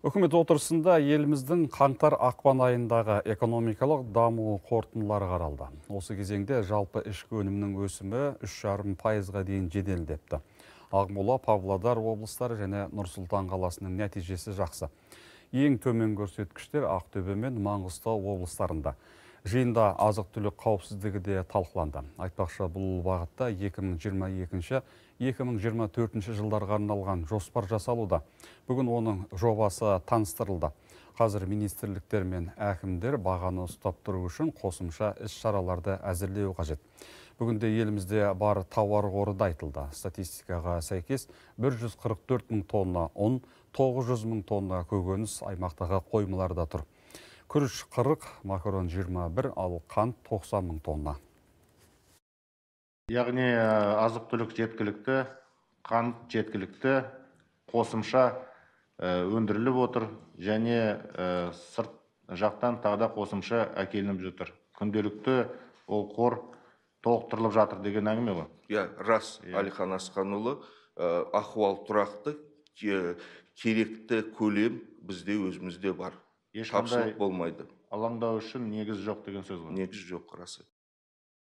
Үкімет отырысында еліміздің қаңтар ақпан айындағы экономикалық даму қорытындылары қаралды. Осы кезеңде жалпы ішкі өнімнің өсімі үш жарым пайызға дейін жеделдепті. ақмола Павлодар облыстары және сұлтан қаласының нәтижесі жақсы. Ең төмен көрсеткіштер Ақтөбе мен Маңғыстау облыстарында жиында азық түлік қауіпсіздігі де талқыланды айтпақшы бұл бағытта 2022-2024 жылдарға арналған жоспар жасалуда бүгін оның жобасы таныстырылды қазір министрліктер мен әкімдер бағаны ұстап тұру үшін қосымша іс шараларды әзірлеу қажет бүгінде елімізде бар тауар қоры да айтылды статистикаға сәйкес 144 мың тонна ұн 900 мың тонна көкөніс аймақтағы қоймаларда тұр күріш қырық макарон жиырма бір ал қант тоқсан мың тонна яғни азық түлік жеткілікті қант жеткілікті қосымша өндіріліп отыр және сырт жақтан тағы да қосымша әкелініп жатыр күнделікті ол қор толықтырылып жатыр деген әңгіме ғой иә рас иә. әлихан асқанұлы ахуал тұрақты керекті көлем бізде өзімізде бар ешқандай тапшылық болмайды алаңдау үшін негіз жоқ деген сөз ғой негіз жоқ рас